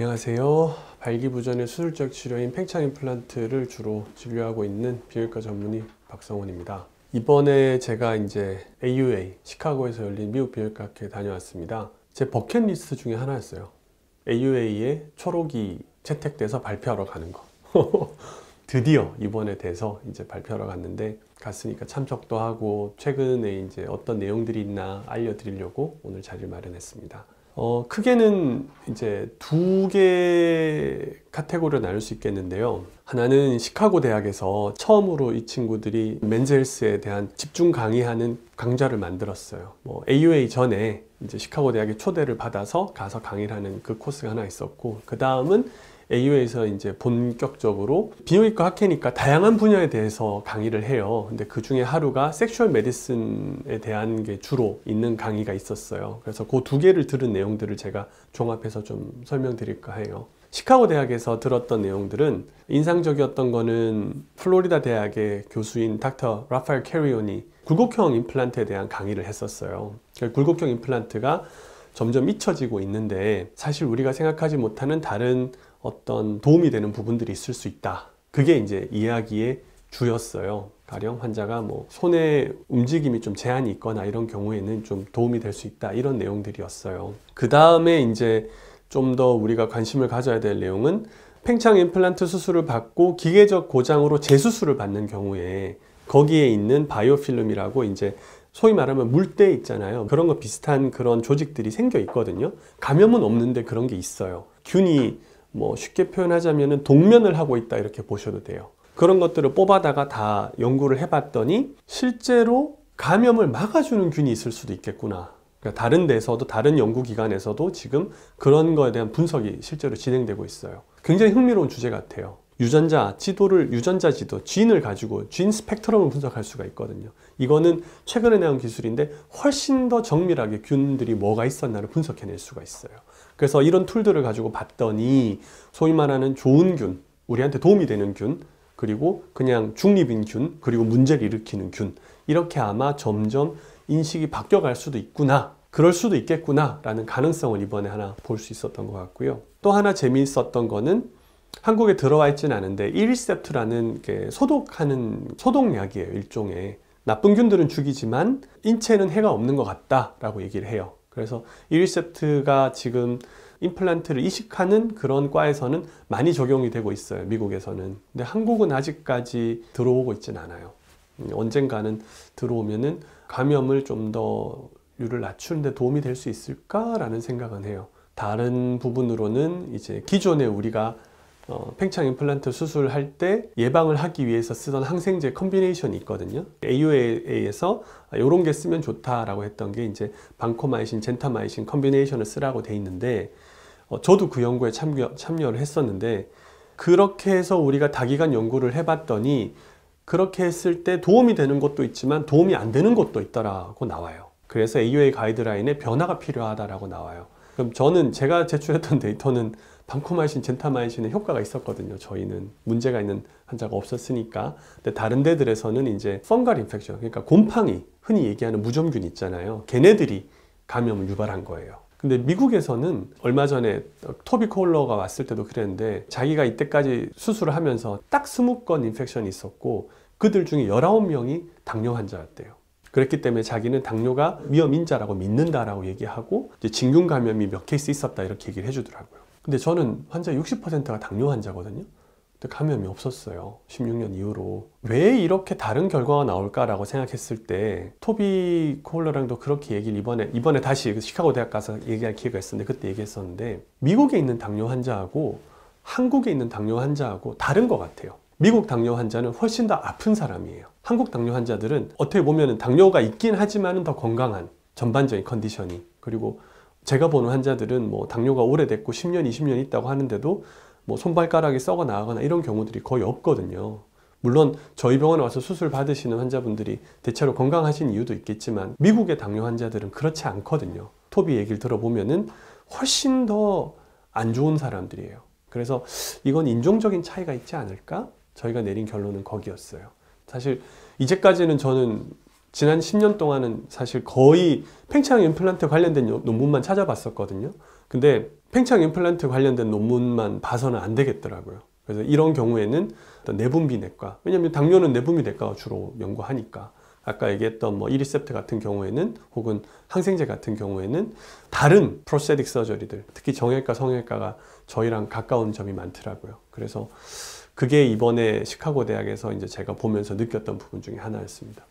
안녕하세요. 발기부전의 수술적 치료인 팽창 임플란트를 주로 진료하고 있는 비외과 전문의 박성원입니다. 이번에 제가 이제 AUA 시카고에서 열린 미국 비외과 학회 다녀왔습니다. 제 버킷리스트 중에 하나였어요. AUA의 초록이 채택돼서 발표하러 가는 거. 드디어 이번에 돼서 이제 발표하러 갔는데 갔으니까 참석도 하고 최근에 이제 어떤 내용들이 있나 알려드리려고 오늘 자리를 마련했습니다. 어, 크게는 이제 두개의 카테고리로 나눌 수 있겠는데요. 하나는 시카고 대학에서 처음으로 이 친구들이 맨즈스에 대한 집중 강의하는 강좌를 만들었어요. 뭐 AUA 전에 이제 시카고 대학의 초대를 받아서 가서 강의를 하는 그 코스가 하나 있었고, 그 다음은 AU에서 이제 본격적으로 비뇨기과 학회니까 다양한 분야에 대해서 강의를 해요. 근데 그 중에 하루가 섹슈얼 메디슨에 대한 게 주로 있는 강의가 있었어요. 그래서 그 두 개를 들은 내용들을 제가 종합해서 좀 설명드릴까 해요. 시카고 대학에서 들었던 내용들은 인상적이었던 거는 플로리다 대학의 교수인 닥터 라파엘 캐리온이 굴곡형 임플란트에 대한 강의를 했었어요. 그 굴곡형 임플란트가 점점 잊혀지고 있는데 사실 우리가 생각하지 못하는 다른 어떤 도움이 되는 부분들이 있을 수 있다. 그게 이제 이야기의 주였어요. 가령 환자가 뭐 손의 움직임이 좀 제한이 있거나 이런 경우에는 좀 도움이 될 수 있다. 이런 내용들이었어요. 그 다음에 이제 좀 더 우리가 관심을 가져야 될 내용은 팽창 임플란트 수술을 받고 기계적 고장으로 재수술을 받는 경우에 거기에 있는 바이오필름이라고 이제 소위 말하면 물때 있잖아요. 그런 거 비슷한 그런 조직들이 생겨 있거든요. 감염은 없는데 그런 게 있어요. 균이 뭐 쉽게 표현하자면 동면을 하고 있다 이렇게 보셔도 돼요. 그런 것들을 뽑아다가 다 연구를 해봤더니 실제로 감염을 막아주는 균이 있을 수도 있겠구나. 그러니까 다른 데서도 다른 연구기관에서도 지금 그런 거에 대한 분석이 실제로 진행되고 있어요. 굉장히 흥미로운 주제 같아요. 유전자 지도를 유전자 지도 진을 가지고 진 스펙트럼을 분석할 수가 있거든요. 이거는 최근에 나온 기술인데 훨씬 더 정밀하게 균들이 뭐가 있었나를 분석해낼 수가 있어요. 그래서 이런 툴들을 가지고 봤더니 소위 말하는 좋은 균, 우리한테 도움이 되는 균, 그리고 그냥 중립인 균, 그리고 문제를 일으키는 균 이렇게 아마 점점 인식이 바뀌어갈 수도 있구나 그럴 수도 있겠구나 라는 가능성을 이번에 하나 볼 수 있었던 것 같고요 또 하나 재미있었던 거는 한국에 들어와 있진 않은데 1세트라는 소독하는 소독약이에요 일종의 나쁜 균들은 죽이지만 인체는 에 해가 없는 것 같다 라고 얘기를 해요 그래서 이 리셉트가 지금 임플란트를 이식하는 그런 과에서는 많이 적용이 되고 있어요. 미국에서는. 근데 한국은 아직까지 들어오고 있진 않아요. 음, 언젠가는 들어오면은 감염을 좀 더률을 낮추는데 도움이 될 수 있을까라는 생각은 해요. 다른 부분으로는 이제 기존에 우리가 어, 팽창 임플란트 수술할 때 예방을 하기 위해서 쓰던 항생제 컨비네이션이 있거든요. AUA에서 이런 게 쓰면 좋다라고 했던 게 이제 방코마이신, 젠타마이신 컨비네이션을 쓰라고 돼 있는데 어, 저도 그 연구에 참여, 참여를 했었는데 그렇게 해서 우리가 다기간 연구를 해봤더니 그렇게 했을 때 도움이 되는 것도 있지만 도움이 안 되는 것도 있다라고 나와요. 그래서 AUA 가이드라인에 변화가 필요하다라고 나와요. 그럼 저는 제가 제출했던 데이터는 방코마이신, 젠타마이신의 효과가 있었거든요. 저희는 문제가 있는 환자가 없었으니까. 근데 다른 데들에서는 이제 펑갈 인펙션, 그러니까 곰팡이, 흔히 얘기하는 무좀균 있잖아요. 걔네들이 감염을 유발한 거예요. 근데 미국에서는 얼마 전에 토비 콜러가 왔을 때도 그랬는데 자기가 이때까지 수술을 하면서 딱 20건 인펙션이 있었고 그들 중에 19명이 당뇨 환자였대요. 그랬기 때문에 자기는 당뇨가 위험 인자라고 믿는다라고 얘기하고 이제 진균 감염이 몇 케이스 있었다 이렇게 얘기를 해주더라고요. 근데 저는 환자 60%가 당뇨 환자거든요. 근데 감염이 없었어요. 16년 이후로. 왜 이렇게 다른 결과가 나올까라고 생각했을 때 토비 콜러랑도 그렇게 얘기를 이번에 이번에 다시 그 시카고 대학 가서 얘기할 기회가 있었는데 그때 얘기했었는데 미국에 있는 당뇨 환자하고 한국에 있는 당뇨 환자하고 다른 것 같아요. 미국 당뇨 환자는 훨씬 더 아픈 사람이에요. 한국 당뇨 환자들은 어떻게 보면 당뇨가 있긴 하지만 더 건강한 전반적인 컨디션이 그리고 제가 보는 환자들은 뭐 당뇨가 오래됐고 10년, 20년 있다고 하는데도 뭐 손발가락이 썩어 나가거나 이런 경우들이 거의 없거든요. 물론 저희 병원에 와서 수술 받으시는 환자분들이 대체로 건강하신 이유도 있겠지만 미국의 당뇨 환자들은 그렇지 않거든요. 토비 얘기를 들어보면 훨씬 더 안 좋은 사람들이에요. 그래서 이건 인종적인 차이가 있지 않을까? 저희가 내린 결론은 거기였어요. 사실 이제까지는 저는 지난 10년 동안은 사실 거의 팽창 임플란트 관련된 논문만 찾아봤었거든요. 근데 팽창 임플란트 관련된 논문만 봐서는 안 되겠더라고요. 그래서 이런 경우에는 내분비 내과, 왜냐하면 당뇨는 내분비 내과가 주로 연구하니까 아까 얘기했던 뭐 이리셉트 같은 경우에는 혹은 항생제 같은 경우에는 다른 프로세딕 서저리들, 특히 정형외과, 성형외과가 저희랑 가까운 점이 많더라고요. 그래서 그게 이번에 시카고 대학에서 이제 제가 보면서 느꼈던 부분 중에 하나였습니다.